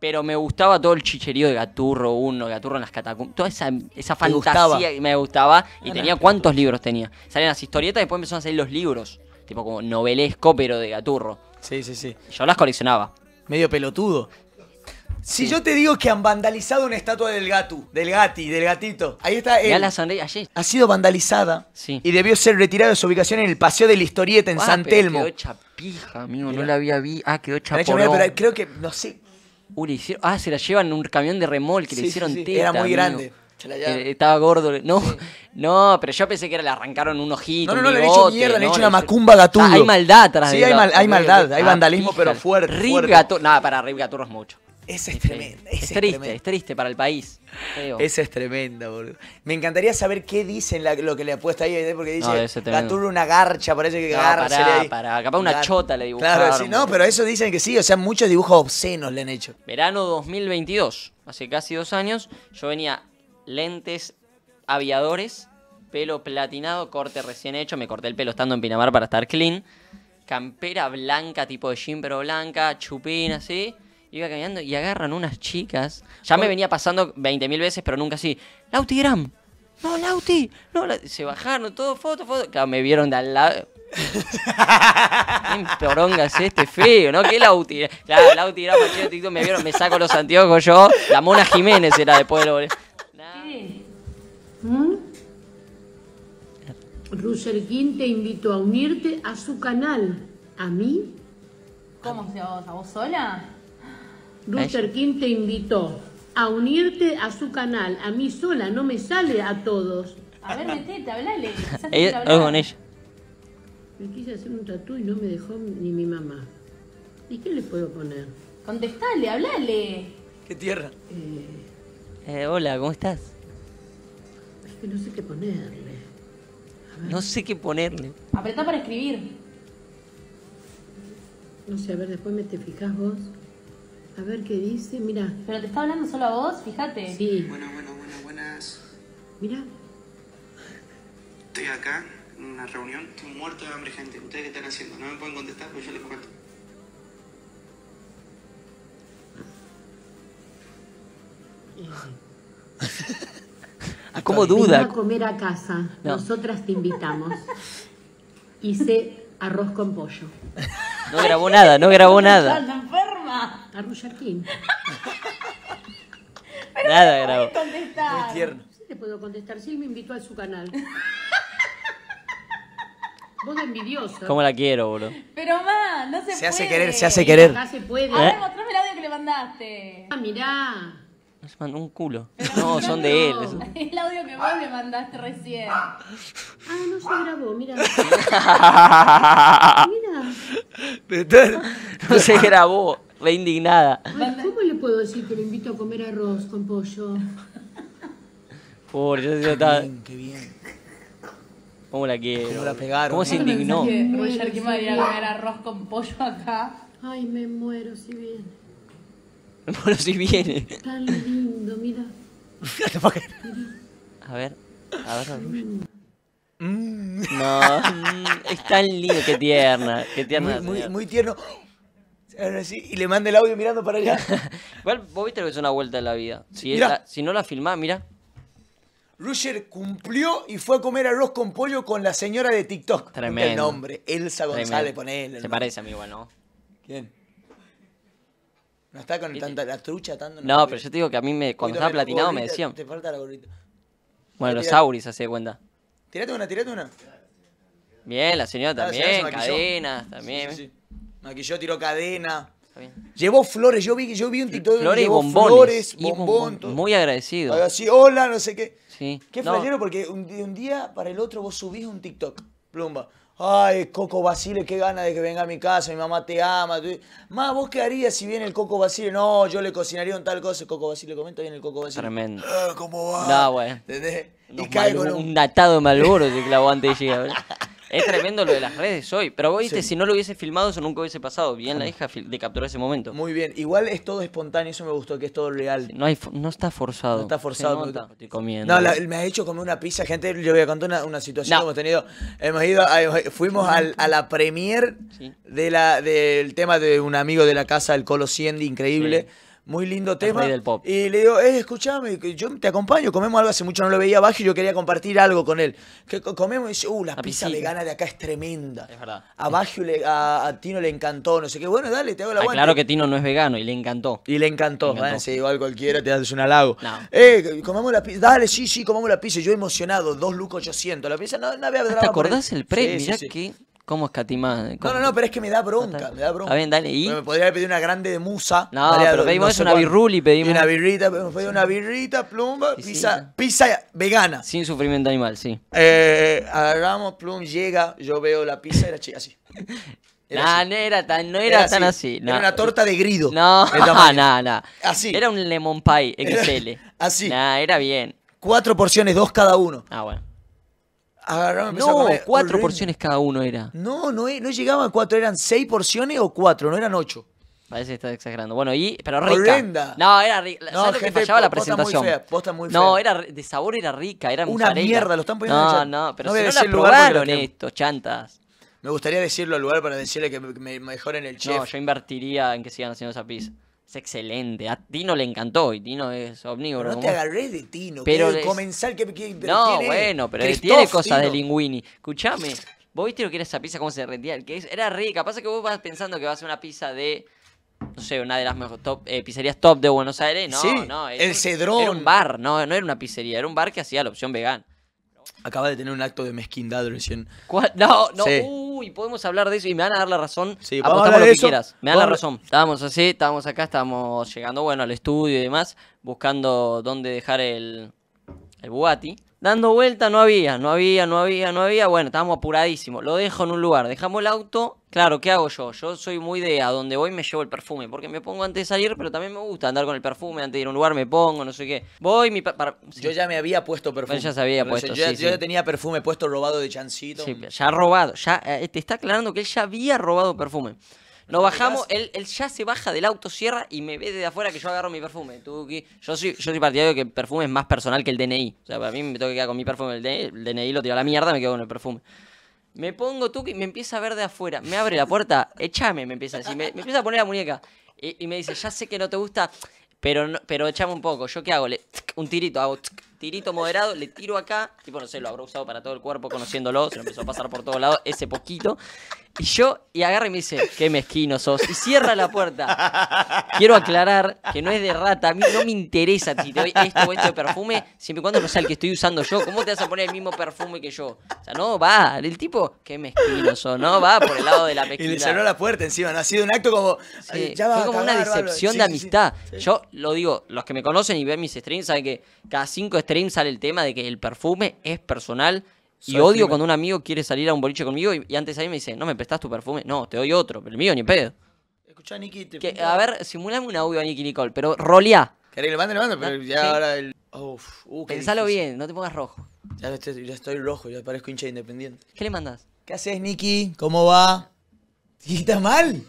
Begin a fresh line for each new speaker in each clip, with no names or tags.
Pero me gustaba todo el chicherío de Gaturro 1, Gaturro en las catacumbas, toda esa, esa fantasía que me gustaba. Y tenía cuántos libros tenía. Salían las historietas y después empezaron a salir los libros. Tipo como novelesco, pero de Gaturro. Sí, sí, sí. Yo las coleccionaba. Medio pelotudo.
Si yo te digo que han vandalizado una estatua del gato, del gati, del gatito, ahí está él. La allí. Ha sido vandalizada sí. y debió ser retirada de su ubicación en el Paseo de la Historieta en ah, San Telmo. Quedó chapija, amigo, no la había vi. Ah, quedó Pero Creo que, no sé,
Uy le hicieron. Ah, se la llevan en un camión de remolque, le hicieron sí, Era muy grande. Eh, estaba gordo. No, no, pero yo pensé que le arrancaron un ojito. No, no, no, le han hecho mierda, le han hecho una macumba gatuno. Ah, hay maldad atrás Sí, hay, hay maldad, hay ah, vandalismo, pero fuerte. Rip nada, ah, para Rip Gaturro es mucho.
Esa es tremenda. es, triste, es, triste para el país. Esa es tremenda, boludo. Me encantaría saber qué dicen lo que le ha puesto ahí, ¿eh? porque dice La una garcha, parece que garcha. Para, una chota le dibujaron. Claro, sí, no, pero eso dicen que sí, o sea, muchos dibujos obscenos le han hecho.
Verano 2022, hace casi dos años, yo venía lentes aviadores, pelo platinado, corte recién hecho, me corté el pelo estando en Pinamar para estar clean, campera blanca, tipo de jean pero blanca, chupín así iba caminando y agarran unas chicas. Ya me venía pasando 20.000 veces, pero nunca así. Lauti Gram. No, Lauti. No, Se bajaron todo, foto, foto. Claro, me vieron de al lado. ¿Qué poronga este feo, no? ¿Qué Lauti? Claro, Lauti Gram, TikTok, me vieron, me saco los anteojos yo. La Mona Jiménez era después de pueblo.
¿Qué? ¿Mm? Russell King te invito a unirte a su canal. ¿A mí? ¿Cómo? se vos? ¿A vos sola? Luther King te invitó a unirte a su canal. A mí sola, no me sale a todos. A ver, metete,
hablale. con ella. Me quise hacer un tatú y no me dejó ni mi mamá. ¿Y qué le puedo poner?
Contestale, hablale. Qué tierra.
Eh, eh, hola, ¿cómo estás?
Es que no sé qué ponerle.
No sé qué ponerle.
Apretá para escribir.
No sé, a ver, después me te fijas vos. A ver qué
dice, mira. Pero te está hablando solo a vos, fíjate. Sí. Bueno, bueno, bueno, buenas. Mira. Estoy acá, en una reunión. Estoy muerto de hambre, gente. ¿Ustedes qué están haciendo? No me pueden contestar, pero yo les comento. ¿A cómo duda? Vino a comer a casa. No. Nosotras te invitamos. Hice arroz con pollo.
No grabó nada, no grabó nada.
A
Nada grabó. Muy tierno.
Sí te puedo contestar. Sí, me invitó a su canal. Vos de envidiosa. ¿Cómo la quiero, boludo? Pero ma, no se, puede. Se hace querer, se hace querer. Acá se puede. A ver, mostrame el audio que le mandaste. Ah, mirá.
No se mandó un culo. no, son de él.
El audio que vos le mandaste recién. Ah, no se grabó, ¿Mira?
Mira. No se grabó re indignada.
¿Cómo le puedo decir que lo invito a comer arroz con pollo?
por yo está... Bien, qué bien. ¿Cómo la quiero? ¿Cómo la pegaron? ¿Cómo se indignó? Roger que me va a comer arroz con pollo acá. Ay, me muero si viene. Me muero si viene.
Tan lindo, mira.
a ver, a ver, Mm. No, mm, es tan lindo, qué tierna, qué tierna. muy,
muy tierno y le manda el audio mirando para allá.
Igual, vos viste lo que es una vuelta en la vida. Si, no la filmás, mira.
Rusher cumplió y fue a comer arroz con pollo con la señora de TikTok. Tremendo. El nombre, Elsa González, ponele. Se parece a mí igual, ¿no? ¿Quién? No está con eh, tanta, la trucha tanto. No, pero
yo te digo que a mí me, cuando estaba platinado me decían. Te
falta la gorrita.
Bueno, los auris, así de cuenta.
Tirate una, tirate una.
Bien, la señora también, cadenas
también. Que yo tiro cadena. Llevó flores, yo vi, yo vi un TikTok Flores bombones. Muy agradecido. Así, hola, no sé qué. Sí. Qué no. porque un, de un día para el otro vos subís un TikTok, plumba. Ay, Coco Basile, qué gana de que venga a mi casa, mi mamá te ama. más ¿vos qué harías si viene el Coco Basile? No, yo le cocinaría un tal cosa. Coco Basile comenta, bien el Coco Basile. Tremendo. Ah, ¿Cómo va? No, güey. Y caigo un...
datado de malboro se clavó antes Es tremendo lo de las redes hoy. Pero vos viste, si no lo hubiese filmado, eso nunca hubiese pasado. Bien la hija de capturar ese momento. Muy bien. Igual es todo espontáneo,
eso me gustó, que es todo real.
No, hay, no está forzado. No está forzado. No, comiendo. no
me ha hecho comer una pizza. Gente, yo voy a contar una, situación que hemos tenido. Hemos ido, fuimos a la premier de la, del tema de un amigo de la casa, el Colo increíble. Muy lindo tema. Y le digo, eh, escuchame, yo te acompaño, comemos algo. Hace mucho no lo veía abajo y yo quería compartir algo con él. Que comemos y dice, uh, la, pizza vegana de acá es tremenda. Es verdad. A Baggio le, a, Tino le encantó, no sé qué. Bueno, dale, te hago la ah, Claro que Tino no es vegano y le encantó. Y le encantó. igual cualquiera te haces un halago. Eh, comemos la pizza. Dale, sí, sí, comemos la pizza. Yo emocionado, dos lucos siento, La pizza no, no había ¿Te acordás el premio mira Mirá que ¿Cómo es
No, no,
no, pero es que me da bronca, me da bronca. dale, ¿y? me podría haber pedido una grande de musa. No, dale, pero pedimos una birruli, pedimos. una birrita, pedimos una birrita, plumba, pizza, pizza vegana. Sin sufrimiento animal, sí. Eh, agarramos, plum, llega, yo veo la pizza y la así. Era
así. no era tan, no era, tan así. Era una torta
de grido. No, no, no.
Así. Era un lemon pie XL. así. Nah, era bien.
Cuatro porciones, dos cada uno. Ah, bueno agarraron No, comer cuatro porciones cada uno era. No, no, no llegaban cuatro, eran seis porciones o cuatro, no eran ocho. Parece que estás exagerando. Bueno, y. Pero rica. Horrenda. No,
era rica. No, ¿Sabes gente, lo que fallaba la presentación? Muy fea, posta
muy fea. No, era
de sabor era rica, era Una mierda, lo están poniendo No, en no, pero no si no la probaron estos chantas. Me gustaría decirlo al lugar para decirle que me mejoren el chef. No, yo invertiría en que sigan haciendo esa pizza es excelente. A Tino le encantó y Tino es omnívoro. Pero no te de Tino, pero es... comensal
que, No, bueno, pero tiene cosas de Linguini. Escuchame,
vos viste lo que era esa pizza, cómo se rendía. El que era rica. Pasa que vos vas pensando que va a ser una pizza de. No sé, una de las mejores top, eh, pizzerías top de Buenos Aires. No, sí, no. el Cedrón. Era un bar, no, no era una pizzería. Era un bar que hacía la opción vegana. Acaba de tener un acto de mezquindad recién. No, no, uy, podemos hablar de eso y me van a dar la razón. Sí, lo que quieras. Me dan la razón. Estábamos así, estábamos acá, estábamos llegando, bueno, al estudio y demás, buscando dónde dejar el, el Bugatti. Dando vuelta no había, no había, no había, no había. Bueno, estábamos apuradísimos. Lo dejo en un lugar. Dejamos el auto. Claro, ¿qué hago yo? Yo soy muy de a donde voy me llevo el perfume. Porque me pongo antes de salir, pero también me gusta andar con el perfume. Antes de ir a un lugar me pongo, no sé qué. Voy, mi... Yo ya me había puesto perfume. ya se puesto, Yo, ya
tenía perfume puesto robado de chancito. Sí, ya robado. Ya, eh, te está aclarando que él ya
había robado perfume. Nos bajamos, él, él, ya se baja del auto, cierra y me ve desde afuera que yo agarro mi perfume. Tuki. Yo soy, yo soy partidario de que el perfume es más personal que el DNI. O sea, para mí me tengo que quedar con mi perfume. El DNI, lo tiro a la mierda, me quedo con el perfume. Me pongo tú Tuki, me empieza a ver de afuera. Me abre la puerta, échame, me empieza a Me, empieza a poner la muñeca. Y, me dice, ya sé que no te gusta, pero, pero échame un poco. ¿Yo qué hago? un tirito, hago tirito moderado, le tiro acá, tipo, no sé, lo habrá usado para todo el cuerpo conociéndolo, se lo empezó a pasar por todos lados, ese poquito. Y yo, y agarra y me dice, qué mezquino sos, y cierra la puerta. Quiero aclarar que no es de rata, a mí no me interesa si te doy esto o este perfume, siempre y cuando no sea el que estoy usando yo. ¿Cómo te vas a poner el mismo perfume que yo? O
sea, no, va, el tipo, qué mezquino
sos, no, va por el lado de la pequeña. Y le cerró la
puerta encima, no ha sido un acto como... fue como una decepción de amistad.
yo lo digo, los que me conocen y ven mis streams saben que cada cinco stream sale el tema de que el perfume es personal. y odio cuando un amigo quiere salir a un boliche conmigo y, antes ahí me dice, no me prestás tu perfume. No, te doy otro, pero el mío ni pedo. escucha Niki, te Que- a ver, simulame un audio a Nicky Nicole,
pero rolea. Querés que le mande, le mando, pero ya ahora el. Uh, Pensalo bien, no te pongas rojo. Ya estoy, ya estoy rojo, ya parezco hincha independiente. ¿Qué le mandas ¿Qué haces, Niki? ¿Cómo va? ¿Y está mal?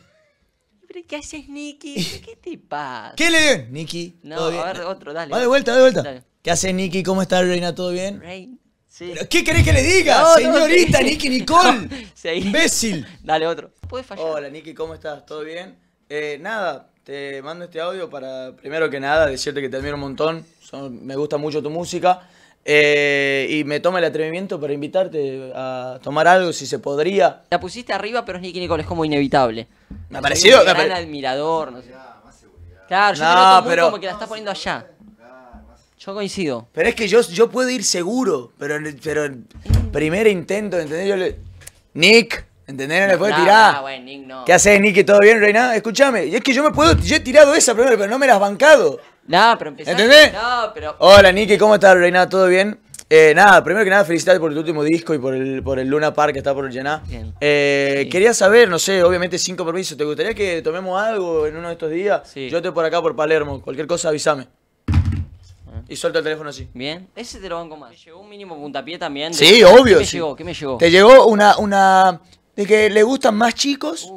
qué haces, Nicky? ¿Qué te pasa?
¿Qué le di? Niki. No, a ver, otro, dale. Va de vuelta, va de vuelta. Dale. ¿Qué hace Nicky? ¿Cómo está Reina? ¿Todo bien? Reina, Sí. ¿Qué querés que le diga? Señorita Nicole. imbécil. Dale otro. Hola Niki, ¿cómo estás? ¿Todo bien? Eh, nada, te mando este audio para, primero que nada, decirte que te admiro un montón. me gusta mucho tu música. Eh, y me toma el atrevimiento para invitarte a tomar algo si se podría. La pusiste arriba, pero es Nicky Nicole, es como inevitable. Me ha parecido. Un gran
admirador, no sé.
Claro, yo te creo que pero... como
que la estás poniendo allá
coincido. Pero es que yo, yo puedo ir seguro, pero, pero primer intento, ¿entendés? Yo le... Nick, ¿entendés? No le puedo tirar. Nick ¿Qué haces, Nick? ¿Todo bien, Reina? Escúchame. Y es que yo me puedo. Yo he tirado esa primero, pero no me la has bancado. No, pero Entendé? ¿Entendés? No, pero. Hola, Nick, ¿cómo estás, Reina? ¿Todo bien? Eh, nada, primero que nada, felicidades por tu último disco y por el, por el Luna Park que está por llenar. Eh, quería saber, no sé, obviamente sin compromiso, ¿te gustaría que tomemos algo en uno de estos días? Yo estoy por acá, por Palermo, cualquier cosa avísame. Y suelto el teléfono así. Bien, ese te lo banco más. Me llegó un mínimo puntapié también. Sí, obvio. ¿Qué me sí. llegó? ¿Qué me llegó? Te llegó una, una. de que le gustan más chicos.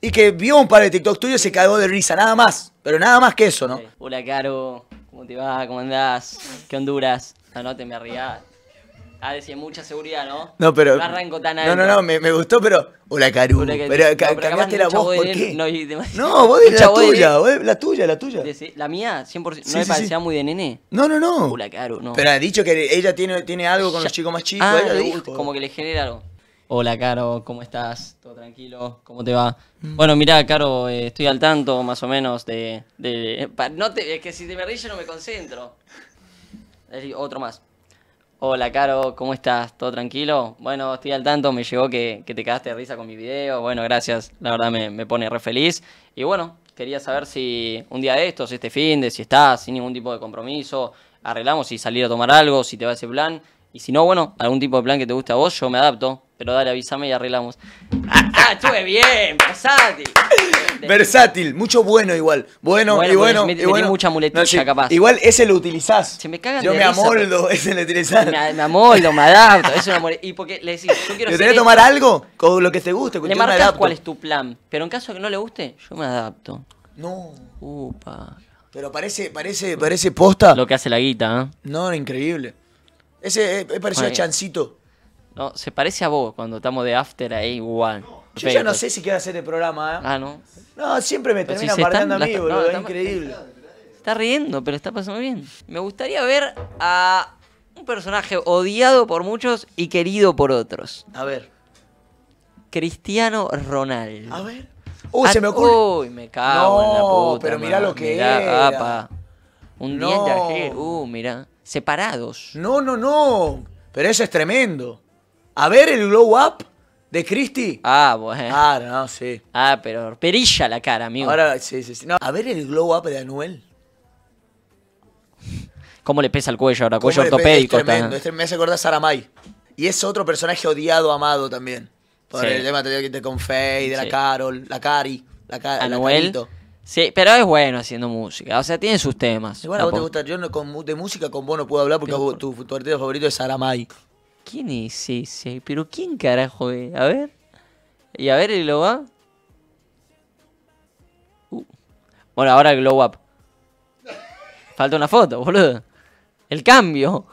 Y que vio un par de TikTok tuyos y se cagó de risa, nada más. Pero nada más que eso, ¿no?
Hola, Caro. ¿Cómo te vas? ¿Cómo andás? ¿Qué Honduras? No, no te me Ah, decía mucha seguridad, ¿no? No, pero. No arranco tan No, no, no,
me, gustó, pero. Hola, Caru. pero cambiaste la voz, ¿por qué? No, vos de la tuya, la tuya, la tuya. La mía, 100%. ¿No me parecía muy de nene? No, no, no. Hola, Caru, no. Pero ha dicho que ella tiene, tiene algo con los chicos más chicos. Ah, como
que le genera algo. Hola, Caro, ¿cómo estás? ¿Todo tranquilo? ¿Cómo te va? Mm. Bueno, mirá, Caro, eh, estoy al tanto más o menos de... Eh, no te- es que si te me ríes yo no me concentro. Otro más. Hola, Caro, ¿cómo estás? ¿Todo tranquilo? Bueno, estoy al tanto, me llegó que, te quedaste de risa con mi video. Bueno, gracias, la verdad me, pone re feliz. Y bueno, quería saber si un día de estos, este fin de, si estás sin ningún tipo de compromiso, arreglamos y salir a tomar algo, si te va ese plan. Y si no, bueno, algún tipo de plan que te guste a vos, yo me adapto. Pero dale, avísame y arreglamos. ¡Ah, ah estuve bien! ¡Versátil!
Versátil, mucho bueno igual. Bueno, y bueno. Me, y mucha muletilla, capaz. Igual ese lo utilizás. Se me cagan Yo me amoldo, ese lo utilizás. Me, me amoldo, me adapto. Es una que
Y porque le decís, yo quiero ¿Te tomar algo? Con lo
que te guste. Con le marcas cuál es tu plan. Pero en caso de que no le guste,
yo me adapto. No. Upa.
Pero parece, parece, parece
posta. Lo que hace la guita, ¿eh?
No, increíble. Ese eh,
pareció a Chancito. No, se parece a vos cuando estamos de after ahí igual. Yo ya no sé
si quiero hacer el programa, ¿eh? Ah, no. No, siempre me termina a mí, boludo. es increíble.
Está riendo, pero está pasando bien. Me
gustaría ver a un personaje
odiado por muchos y querido por otros. A ver. Cristiano Ronaldo. A ver.
Uy, se me ocurre. Uy, me cago en la No, pero mirá lo que mirá, era. Un día en Uh, mirá separados. No, no, no. Pero eso es tremendo. A ver el glow up de Christie. Ah, bueno. Ah, no, sí. Ah, pero perilla la cara, amigo. Ahora, sí, sí, sí. No, a ver el glow up de Anuel.
¿Cómo le pesa el cuello ahora? Cuello ortopédico. Es tremendo.
me hace acordar a Saramay. Y es otro personaje odiado, amado también. Por el tema de, te y de la Carol, la Cari, la Cari. Anuel.
Sí, pero es bueno haciendo música. O sea, tiene sus temas. Igual a vos te gusta.
Yo no, con, de música con vos no puedo hablar porque tu, tu, artista favorito es Aramay. ¿Quién es ese? ¿Pero quién carajo es? A ver. Y a ver, el
glow up. Uh. Bueno, ahora el glow up. Falta una foto, boludo. El cambio.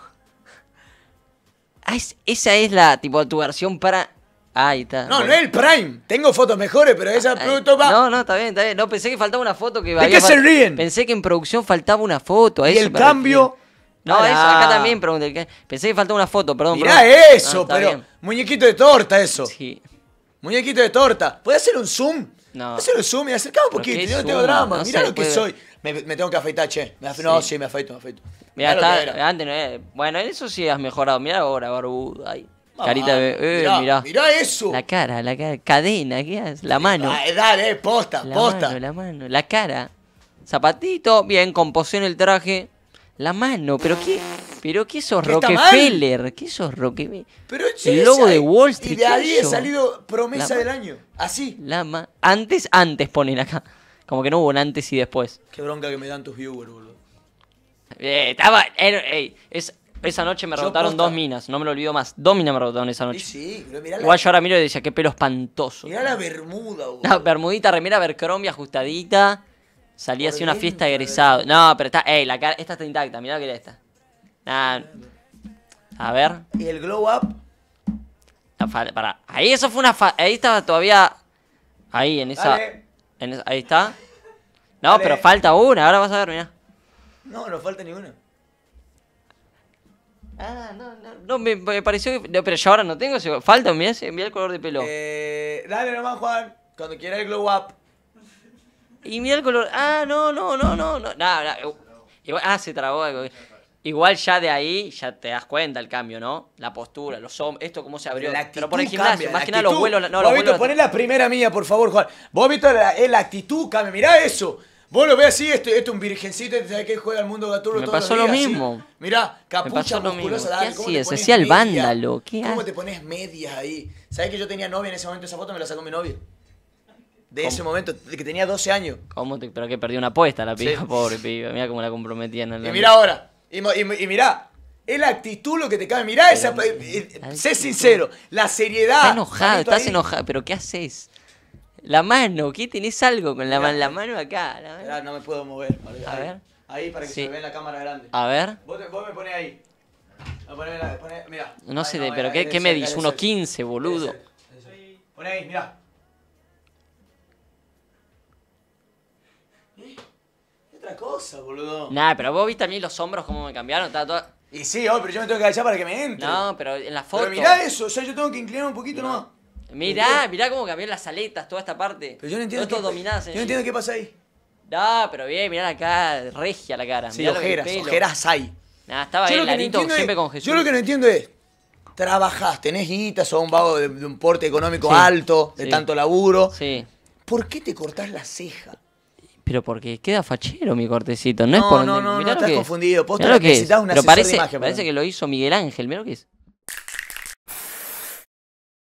Ah, esa es la, tipo, tu versión para Ahí está. No, no es el
Prime. Tengo fotos mejores, pero esa ah, producto va. No, no, está bien, está bien. No, pensé que faltaba una foto que ¿De había qué se ríen?
Pensé que en producción faltaba una foto. A y el
cambio.
No, eso, acá también
pregunté. Pensé que faltaba una foto, perdón. Mirá eso, pero. Muñequito de torta, eso. Sí. Muñequito de torta. ¿Puedes hacer un zoom? No. Hacer un zoom y acercamos un poquito. Yo no tengo drama. Mira Mirá lo que soy. Me, tengo que afeitar, che. No, sí, me afeito, me afeito.
Mirá, está, antes no era. Bueno, en eso sí has mejorado. Mira ahora, barbudo. Ahí. Carita de. Ah, eh, mirá, mirá. eso. La cara, la cara. Cadena, ¿qué haces? La mano. Ah, eh, dale, eh, posta, la posta. Mano, la mano, la cara. Zapatito, bien, composición el traje. La mano, pero qué. Pero qué sos Rockefeller, qué sos
Rockefeller. Pero el logo de Wall Street. Y de ahí ha salido promesa del año. Así.
La antes, antes ponen acá. Como que no hubo un antes y después.
Qué bronca que me dan tus
viewers, boludo. Eh, estaba, eh, es esa noche me rebotaron dos minas, no me lo olvido más. Dos minas me rebotaron esa noche. Sí, Igual yo ahora miro y decía, qué pelo espantoso. Mirá la
bermuda, güey.
La bermudita, remera Vercrombie ajustadita. Salía así una fiesta de egresado. No, pero está, ey, la cara, esta está intacta, mirá que era esta. a ver.
¿Y el glow up?
para, ahí eso fue una ahí estaba todavía ahí en esa, ahí está. No, pero falta una, ahora vas a ver, mirá.
No, no falta ninguna. Ah, no, no.
me, pareció que. pero yo ahora no tengo Falta, mira ese- el color de pelo. Eh,
dale nomás, Juan.
Cuando quiera el glow up. Y mira el color. Ah, no, no, no, no. no. ah, se trabó algo. Igual ya de ahí ya te das cuenta el cambio, ¿no? La postura, los hombros, esto cómo se abrió. Pero por el gimnasio, más que nada los vuelos. No, los Bobito, la primera
mía, por favor, Juan. Vos, eh, la, actitud cambia. mira eso. Vos lo ves así, esto, este es un virgencito desde que juega al mundo gaturro Me pasó lo mismo. Mirá, capucha musculosa. ¿Qué Sí, es? Hacía el vándalo. ¿Qué ¿Cómo te pones medias ahí? ¿Sabés que yo tenía novia en ese momento? Esa foto me la sacó mi novia. De ese momento, de que tenía 12 años.
¿Cómo te, pero que perdió una apuesta la piba, pobre piba. Mirá cómo la comprometían. En el... y mirá ahora.
Y, y, mirá, es la actitud lo que te cabe. Mirá esa. Eh, sé sincero. La seriedad. Está enojado, estás enojado.
Pero ¿qué haces? La mano, ¿qué tenés algo con la, mano? la mano
acá? no me puedo mover. a ver. Ahí para que se vea la cámara grande. A ver. Vos, me ponés ahí. A ponés, mirá. No sé, pero ¿qué, ¿qué me dice?
1.15, boludo.
Poné ahí, mirá. ¿Eh? ¿Qué Otra cosa, boludo. Nah, pero
vos viste a mí los hombros cómo me cambiaron. Estaba toda... Y sí, hoy pero yo me tengo que agachar para que me entre. No, pero en la foto. Pero mirá
eso, o sea, yo tengo que inclinar un poquito no.
Mirá, mirá cómo cambiaron las aletas, toda esta parte. Pero yo no entiendo. qué, yo no eh. entiendo qué pasa ahí. No, pero bien, mirá
acá,
regia la cara. Sí, ojeras, ojeras estaba bien ahí, siempre con Yo
lo que no entiendo es, trabajás, tenés guitas, sos un vago de, un porte económico alto, de tanto laburo. Sí. ¿Por qué te cortás la ceja?
Pero porque queda fachero mi cortecito, no, no es por... No, no, no, estás confundido. Vos necesitas una Pero parece, de imagen, parece que lo hizo Miguel Ángel, mirá lo que es.